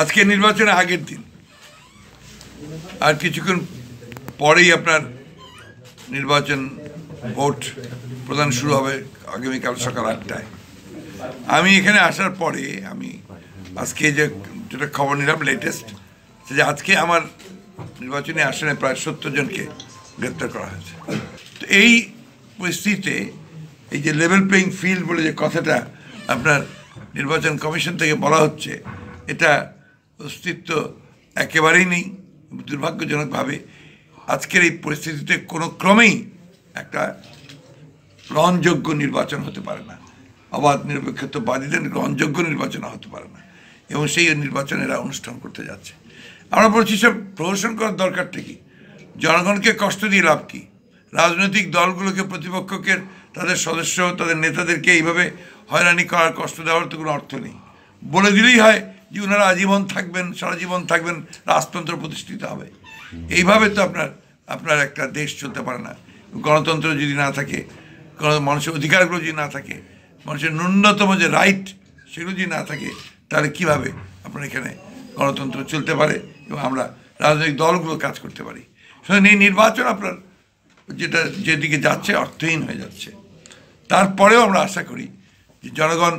আজকে নির্বাচনের আগের দিন আর কিছুক্ষণ পরেই আপনার নির্বাচন ভোট প্রদান শুরু হবে আগামীকাল সকাল আটটায় আমি এখানে আসার পরে আমি আজকে যে যেটা খবর নিলাম লেটেস্ট যে আজকে আমার নির্বাচনী আসনে প্রায় সত্তর জনকে গ্রেপ্তার করা হয়েছে তো এই পরিস্থিতিতে এই যে লেভেল প্লেয়িং ফিল্ড বলে যে কথাটা আপনার নির্বাচন কমিশন থেকে বলা হচ্ছে এটা অস্তিত্ব একেবারেই নেই দুর্ভাগ্যজনকভাবে আজকের এই পরিস্থিতিতে কোনো ক্রমেই একটা গ্রহণযোগ্য নির্বাচন হতে পারে না অবাধ নিরপেক্ষতাবাদীদের গ্রহণযোগ্য নির্বাচন হতে পারে না এবং সেই নির্বাচন এরা অনুষ্ঠান করতে যাচ্ছে আমরা বলছি সব প্রহসন করার দরকারটা কি জনগণকে কষ্ট দিয়ে লাভ কী রাজনৈতিক দলগুলোকে প্রতিপক্ষকে তাদের সদস্য তাদের নেতাদেরকে এইভাবে হয়রানি করার কষ্ট দেওয়ার তো কোনো অর্থ নেই বলে দিলেই হয় যে ওনারা আজীবন থাকবেন সারা জীবন থাকবেন রাজতন্ত্র প্রতিষ্ঠিত হবে এইভাবে তো আপনার আপনার একটা দেশ চলতে পারে না গণতন্ত্র যদি না থাকে মানুষের অধিকারগুলো যদি না থাকে মানুষের ন্যূনতম যে রাইট সেগুলো যদি না থাকে তাহলে কিভাবে আপনার এখানে গণতন্ত্র চলতে পারে এবং আমরা রাজনৈতিক দলগুলো কাজ করতে পারি শুধু এই নির্বাচন আপনার যেটা যেদিকে যাচ্ছে অর্থহীন হয়ে যাচ্ছে তারপরেও আমরা আশা করি যে জনগণ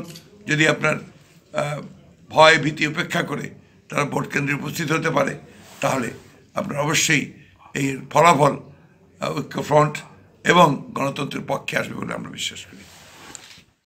যদি আপনার ভয় ভীতি উপেক্ষা করে তারা ভোট কেন্দ্রে উপস্থিত হতে পারে তাহলে আপনার অবশ্যই এই ফলাফল ঐক্যফ্রন্ট এবং গণতন্ত্রের পক্ষে আসবে বলে আমরা বিশ্বাস করি